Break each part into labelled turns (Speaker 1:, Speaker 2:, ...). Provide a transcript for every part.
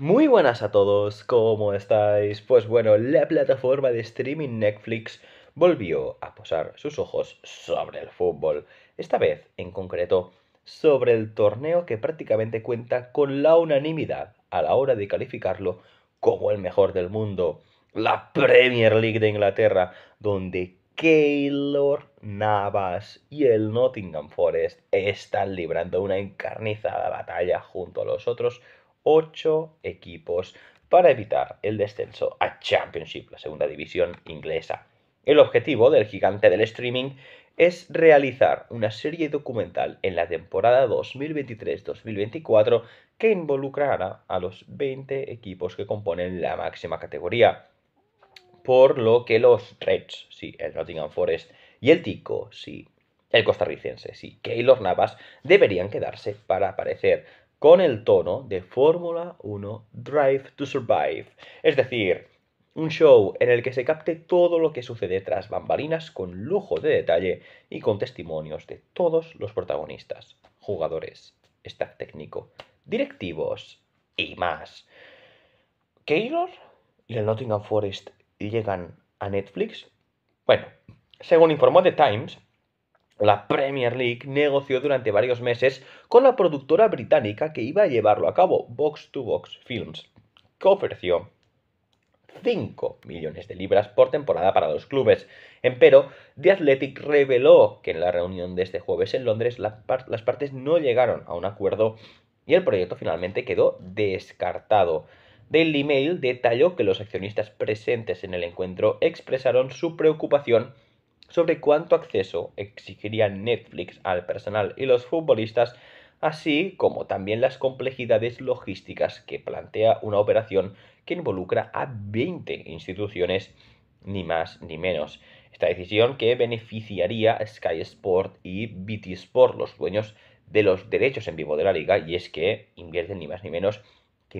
Speaker 1: Muy buenas a todos, ¿cómo estáis? Pues bueno, la plataforma de streaming Netflix volvió a posar sus ojos sobre el fútbol, esta vez en concreto sobre el torneo que prácticamente cuenta con la unanimidad a la hora de calificarlo como el mejor del mundo, la Premier League de Inglaterra, donde Keylor Navas y el Nottingham Forest están librando una encarnizada batalla junto a los otros 8 equipos para evitar el descenso a Championship, la segunda división inglesa. El objetivo del gigante del streaming es realizar una serie documental en la temporada 2023-2024 que involucrará a los 20 equipos que componen la máxima categoría. Por lo que los Reds, sí, el Nottingham Forest y el Tico, sí, el costarricense, sí, Keylor Navas, deberían quedarse para aparecer con el tono de Fórmula 1 Drive to Survive. Es decir, un show en el que se capte todo lo que sucede tras bambalinas con lujo de detalle y con testimonios de todos los protagonistas, jugadores, staff técnico, directivos y más. Keylor y el Nottingham Forest llegan a Netflix? Bueno, según informó The Times, la Premier League negoció durante varios meses con la productora británica que iba a llevarlo a cabo, Box to Box Films, que ofreció 5 millones de libras por temporada para los clubes. pero, The Athletic reveló que en la reunión de este jueves en Londres las partes no llegaron a un acuerdo y el proyecto finalmente quedó descartado. Daily Mail detalló que los accionistas presentes en el encuentro expresaron su preocupación sobre cuánto acceso exigiría Netflix al personal y los futbolistas, así como también las complejidades logísticas que plantea una operación que involucra a 20 instituciones, ni más ni menos. Esta decisión que beneficiaría a Sky Sport y BT Sport, los dueños de los derechos en vivo de la liga, y es que invierten ni más ni menos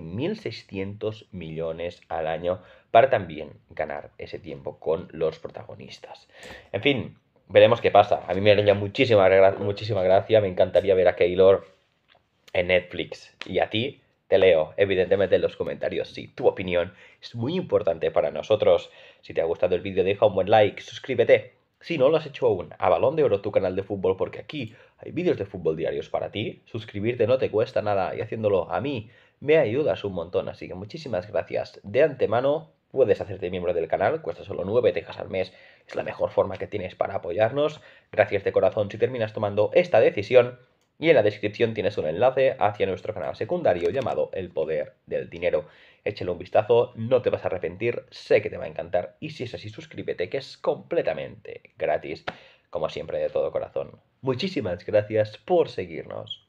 Speaker 1: 1.600 millones al año para también ganar ese tiempo con los protagonistas. En fin, veremos qué pasa. A mí me haría muchísima, gracia, me encantaría ver a Keylor en Netflix. Y a ti te leo, evidentemente, en los comentarios. si tu opinión es muy importante para nosotros. Si te ha gustado el vídeo, deja un buen like, suscríbete si no lo has hecho aún, a Balón de Oro tu canal de fútbol porque aquí hay vídeos de fútbol diarios para ti. Suscribirte no te cuesta nada y haciéndolo a mí me ayudas un montón. Así que muchísimas gracias de antemano. Puedes hacerte miembro del canal, cuesta solo 9 tejas al mes. Es la mejor forma que tienes para apoyarnos. Gracias de corazón si terminas tomando esta decisión y en la descripción tienes un enlace hacia nuestro canal secundario llamado El Poder del Dinero. Échale un vistazo, no te vas a arrepentir, sé que te va a encantar y si es así suscríbete que es completamente gratis, como siempre de todo corazón. Muchísimas gracias por seguirnos.